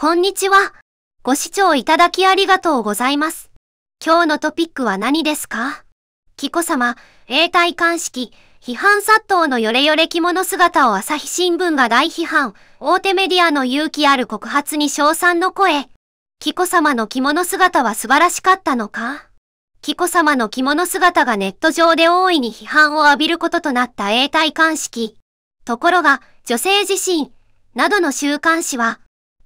こんにちは。ご視聴いただきありがとうございます。今日のトピックは何ですか紀子様、永代鑑識、批判殺到のヨレヨレ着物姿を朝日新聞が大批判、大手メディアの勇気ある告発に称賛の声。紀子様の着物姿は素晴らしかったのか紀子様の着物姿がネット上で大いに批判を浴びることとなった永代鑑識。ところが、女性自身、などの週刊誌は、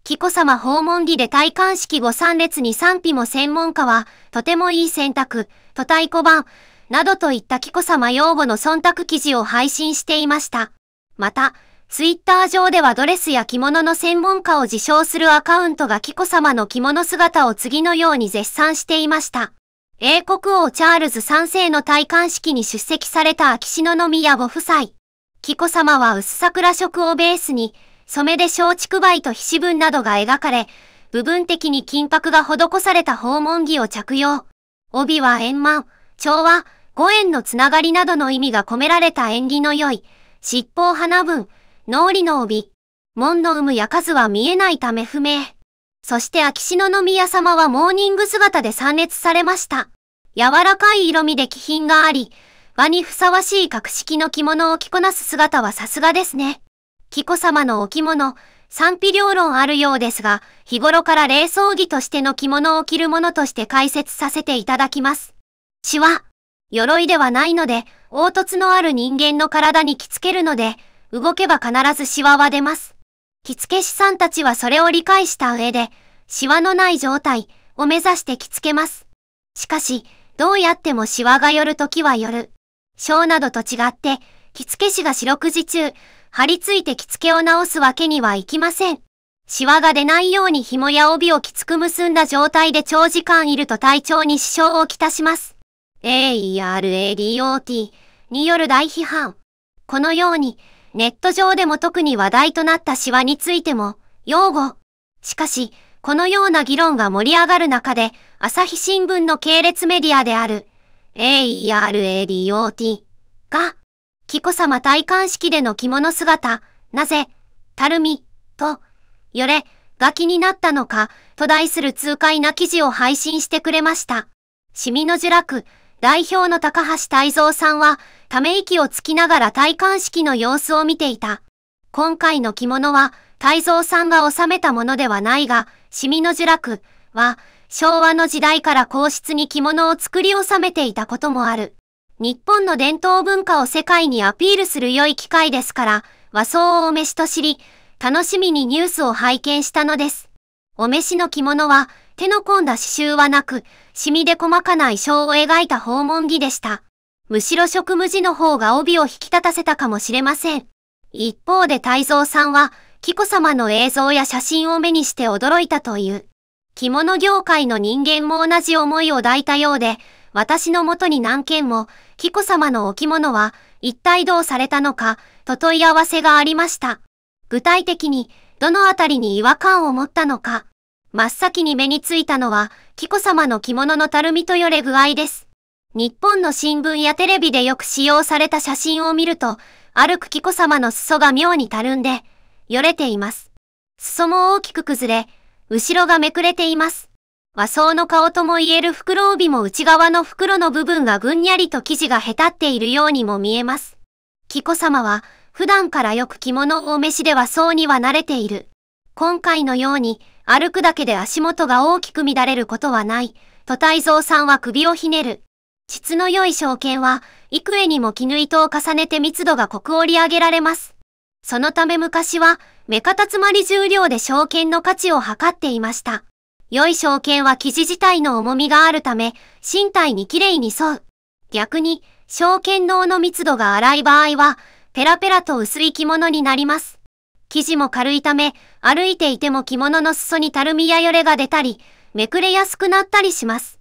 紀子様訪問儀で戴冠式後3列に賛否も専門家は、とてもいい選択、と太鼓判、などといった紀子様用語の忖度記事を配信していました。また、ツイッター上ではドレスや着物の専門家を自称するアカウントが紀子様の着物姿を次のように絶賛していました。英国王チャールズ3世の戴冠式に出席された秋篠宮ご夫妻。紀子様は薄桜色をベースに、染めで松竹梅と菱文などが描かれ、部分的に金箔が施された訪問着を着用。帯は円満、蝶は五円のつながりなどの意味が込められた縁起の良い、七宝花文、脳裏の帯。門の有無や数は見えないため不明。そして秋篠宮様はモーニング姿で参列されました。柔らかい色味で気品があり、和にふさわしい格式の着物を着こなす姿はさすがですね。紀子様のお着物、賛否両論あるようですが、日頃から霊装着としての着物を着るものとして解説させていただきます。血は、鎧ではないので、凹凸のある人間の体に着付けるので、動けば必ずシワは出ます。着付け師さんたちはそれを理解した上で、シワのない状態を目指して着付けます。しかし、どうやってもシワが寄るときは寄る。章などと違って、着付け師が四六時中、張り付いて着付けを直すわけにはいきません。シワが出ないように紐や帯をきつく結んだ状態で長時間いると体調に支障をきたします。AERADOT による大批判。このように、ネット上でも特に話題となったシワについても、擁護。しかし、このような議論が盛り上がる中で、朝日新聞の系列メディアである、AERADOT が、紀子さま戴冠式での着物姿、なぜ、たるみ、と、よれ、が気になったのか、と題する痛快な記事を配信してくれました。シミの呪落、代表の高橋泰造さんは、ため息をつきながら戴冠式の様子を見ていた。今回の着物は、泰造さんが収めたものではないが、シミの呪落は、昭和の時代から皇室に着物を作り収めていたこともある。日本の伝統文化を世界にアピールする良い機会ですから、和装をお召しと知り、楽しみにニュースを拝見したのです。お召しの着物は、手の込んだ刺繍はなく、シミで細かな衣装を描いた訪問着でした。むしろ職務地の方が帯を引き立たせたかもしれません。一方で太蔵さんは、紀子様の映像や写真を目にして驚いたという。着物業界の人間も同じ思いを抱いたようで、私のもとに何件も、紀子様のお着物は一体どうされたのか、と問い合わせがありました。具体的に、どのあたりに違和感を持ったのか。真っ先に目についたのは、紀子様の着物のたるみとよれ具合です。日本の新聞やテレビでよく使用された写真を見ると、歩く紀子様の裾が妙にたるんで、よれています。裾も大きく崩れ、後ろがめくれています。和装の顔とも言える袋帯も内側の袋の部分がぐんにゃりと生地がへたっているようにも見えます。紀子様は普段からよく着物をお召しで和装には慣れている。今回のように歩くだけで足元が大きく乱れることはない。と泰蔵さんは首をひねる。質の良い証券は幾重にも絹糸を重ねて密度が濃く織り上げられます。そのため昔は目方つまり重量で証券の価値を測っていました。良い証券は生地自体の重みがあるため、身体にきれいに沿う。逆に、証券脳の密度が荒い場合は、ペラペラと薄い着物になります。生地も軽いため、歩いていても着物の裾にたるみやよれが出たり、めくれやすくなったりします。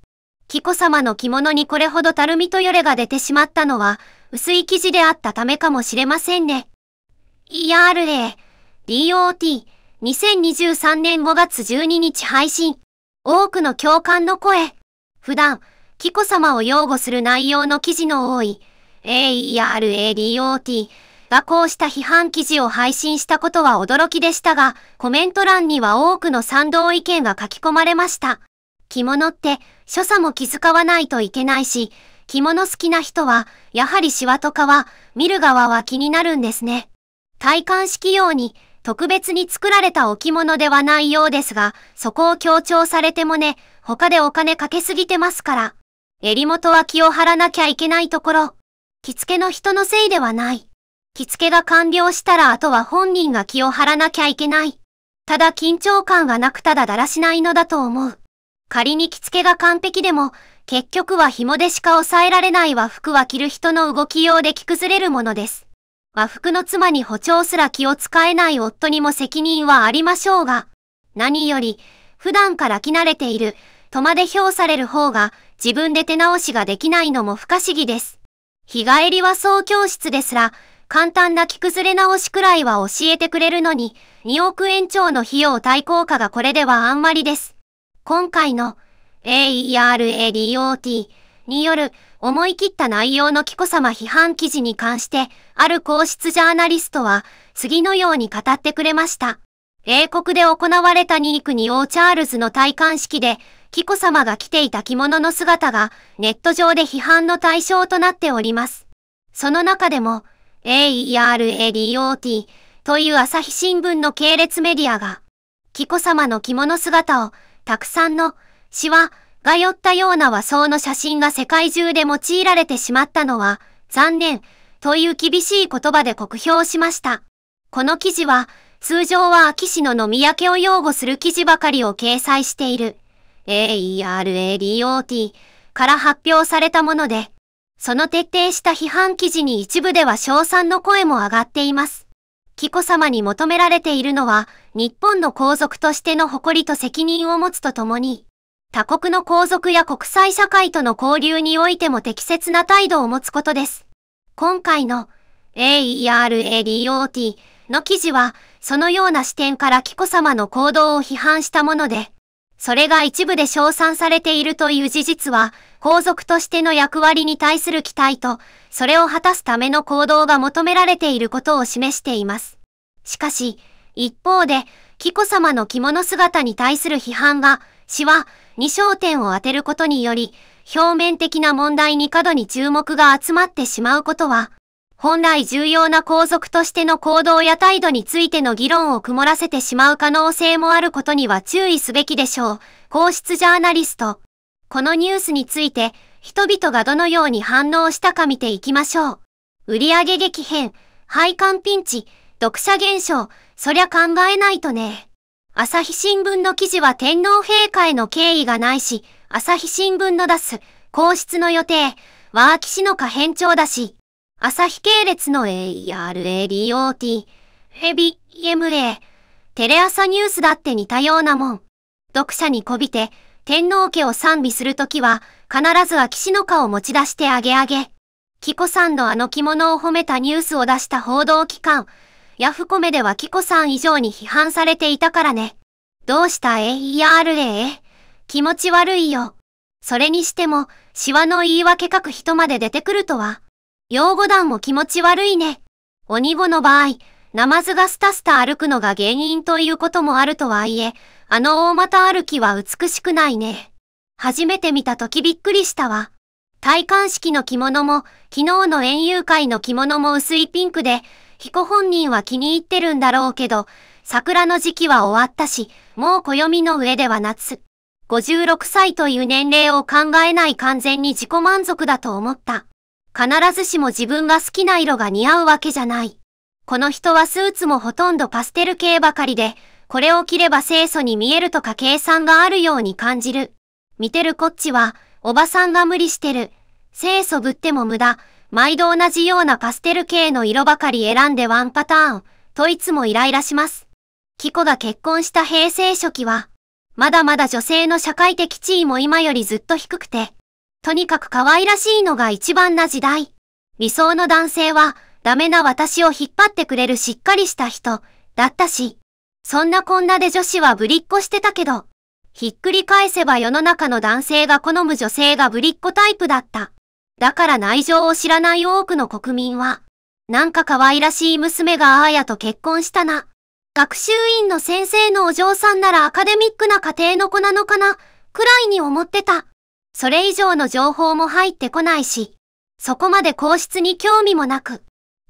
紀子様の着物にこれほどたるみとよれが出てしまったのは、薄い生地であったためかもしれませんね。ERA、DOT、2023年5月12日配信。多くの共感の声。普段、紀子様を擁護する内容の記事の多い、AERADOT がこうした批判記事を配信したことは驚きでしたが、コメント欄には多くの賛同意見が書き込まれました。着物って、所作も気遣わないといけないし、着物好きな人は、やはりシワとかは、見る側は気になるんですね。体感式用に、特別に作られた置物ではないようですが、そこを強調されてもね、他でお金かけすぎてますから。襟元は気を張らなきゃいけないところ。着付けの人のせいではない。着付けが完了したらあとは本人が気を張らなきゃいけない。ただ緊張感がなくただだらしないのだと思う。仮に着付けが完璧でも、結局は紐でしか抑えられないは服は着る人の動き用で着崩れるものです。和服の妻に補聴すら気を使えない夫にも責任はありましょうが、何より、普段から着慣れている、戸まで評される方が、自分で手直しができないのも不可思議です。日帰りは総教室ですら、簡単な着崩れ直しくらいは教えてくれるのに、2億円超の費用対効果がこれではあんまりです。今回の AERADOT による思い切った内容の紀子様批判記事に関して、ある皇室ジャーナリストは、次のように語ってくれました。英国で行われたニー2オーチャールズの戴冠式で、紀子様が着ていた着物の姿が、ネット上で批判の対象となっております。その中でも、a e r l o t という朝日新聞の系列メディアが、紀子様の着物姿を、たくさんの、詩は、が寄ったような和装の写真が世界中で用いられてしまったのは、残念、という厳しい言葉で酷評しました。この記事は、通常は秋市の飲み明けを擁護する記事ばかりを掲載している、AERADOT から発表されたもので、その徹底した批判記事に一部では称賛の声も上がっています。紀子様に求められているのは、日本の皇族としての誇りと責任を持つとともに、他国の皇族や国際社会との交流においても適切な態度を持つことです。今回の AERADOT の記事は、そのような視点から紀子様の行動を批判したもので、それが一部で称賛されているという事実は、皇族としての役割に対する期待と、それを果たすための行動が求められていることを示しています。しかし、一方で、紀子様の着物姿に対する批判が、詩は2焦点を当てることにより、表面的な問題に過度に注目が集まってしまうことは、本来重要な皇族としての行動や態度についての議論を曇らせてしまう可能性もあることには注意すべきでしょう。皇室ジャーナリスト。このニュースについて、人々がどのように反応したか見ていきましょう。売上激変、配管ピンチ、読者減少、そりゃ考えないとね。朝日新聞の記事は天皇陛下への敬意がないし、朝日新聞の出す、皇室の予定、は秋の可変調だし、朝日系列の ARADOT、ヘビ、エムレー、テレ朝ニュースだって似たようなもん。読者にこびて、天皇家を賛美するときは、必ず秋岸の花を持ち出してあげあげ。紀子さんのあの着物を褒めたニュースを出した報道機関、ヤフコメではキコさん以上に批判されていたからね。どうしたえいやあるえ気持ち悪いよ。それにしても、シワの言い訳書く人まで出てくるとは。用語団も気持ち悪いね。鬼語の場合、ナマズがスタスタ歩くのが原因ということもあるとはいえ、あの大股歩きは美しくないね。初めて見た時びっくりしたわ。戴冠式の着物も、昨日の園遊会の着物も薄いピンクで、彦本人は気に入ってるんだろうけど、桜の時期は終わったし、もう暦の上では夏。56歳という年齢を考えない完全に自己満足だと思った。必ずしも自分が好きな色が似合うわけじゃない。この人はスーツもほとんどパステル系ばかりで、これを着れば清楚に見えるとか計算があるように感じる。見てるこっちは、おばさんが無理してる。清楚ぶっても無駄。毎度同じようなパステル系の色ばかり選んでワンパターン、といつもイライラします。キコが結婚した平成初期は、まだまだ女性の社会的地位も今よりずっと低くて、とにかく可愛らしいのが一番な時代。理想の男性は、ダメな私を引っ張ってくれるしっかりした人、だったし、そんなこんなで女子はぶりっこしてたけど、ひっくり返せば世の中の男性が好む女性がぶりっ子タイプだった。だから内情を知らない多くの国民は、なんか可愛らしい娘がアーヤと結婚したな。学習院の先生のお嬢さんならアカデミックな家庭の子なのかな、くらいに思ってた。それ以上の情報も入ってこないし、そこまで皇室に興味もなく。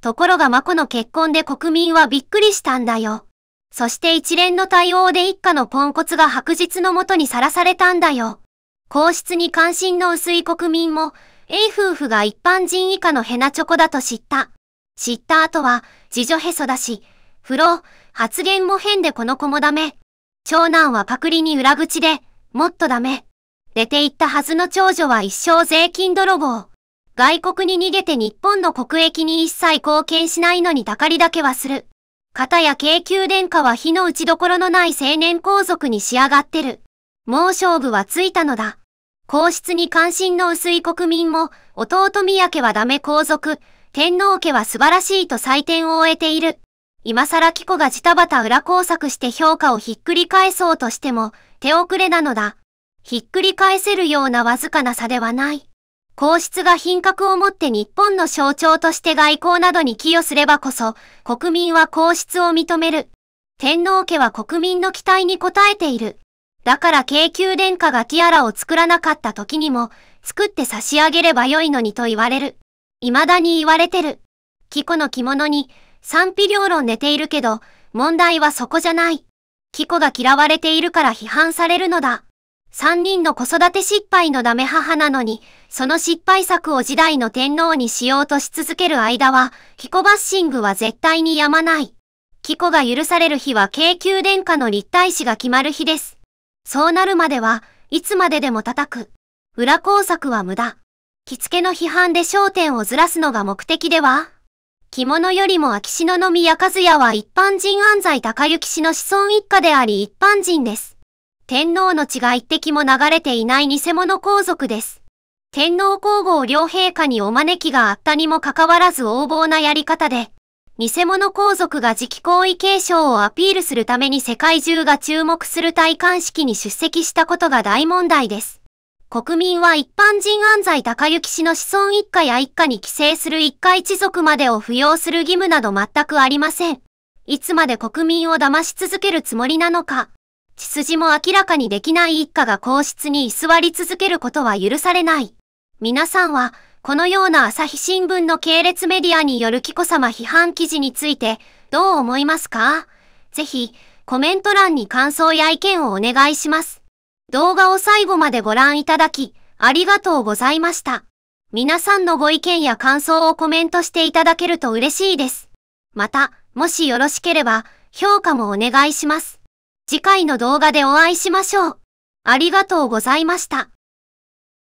ところがマコの結婚で国民はびっくりしたんだよ。そして一連の対応で一家のポンコツが白日のもとにさらされたんだよ。皇室に関心の薄い国民も、A 夫婦が一般人以下のヘナチョコだと知った。知った後は、自助へそだし、風呂、発言も変でこの子もダメ。長男はパクリに裏口で、もっとダメ。出て行ったはずの長女は一生税金泥棒。外国に逃げて日本の国益に一切貢献しないのにたかりだけはする。片や京急殿下は火の打ちどころのない青年皇族に仕上がってる。もう勝負はついたのだ。皇室に関心の薄い国民も、弟宮家はダメ皇族、天皇家は素晴らしいと採点を終えている。今更紀子がジタバタ裏工作して評価をひっくり返そうとしても、手遅れなのだ。ひっくり返せるようなわずかな差ではない。皇室が品格を持って日本の象徴として外交などに寄与すればこそ、国民は皇室を認める。天皇家は国民の期待に応えている。だから京急殿下がティアラを作らなかった時にも、作って差し上げればよいのにと言われる。未だに言われてる。キコの着物に賛否両論寝ているけど、問題はそこじゃない。キコが嫌われているから批判されるのだ。三人の子育て失敗のダメ母なのに、その失敗作を時代の天皇にしようとし続ける間は、キコバッシングは絶対にやまない。キコが許される日は京急殿下の立体史が決まる日です。そうなるまではいつまででも叩く。裏工作は無駄。着付けの批判で焦点をずらすのが目的では着物よりも秋篠宮和也は一般人安西高行氏の子孫一家であり一般人です。天皇の血が一滴も流れていない偽物皇族です。天皇皇后両陛下にお招きがあったにもかかわらず横暴なやり方で、偽物皇族が次期皇位継承をアピールするために世界中が注目する戴冠式に出席したことが大問題です。国民は一般人安西高之氏の子孫一家や一家に寄生する一家一族までを扶養する義務など全くありません。いつまで国民を騙し続けるつもりなのか。血筋も明らかにできない一家が皇室に居座り続けることは許されない。皆さんは、このような朝日新聞の系列メディアによる紀子様批判記事についてどう思いますかぜひコメント欄に感想や意見をお願いします。動画を最後までご覧いただきありがとうございました。皆さんのご意見や感想をコメントしていただけると嬉しいです。また、もしよろしければ評価もお願いします。次回の動画でお会いしましょう。ありがとうございました。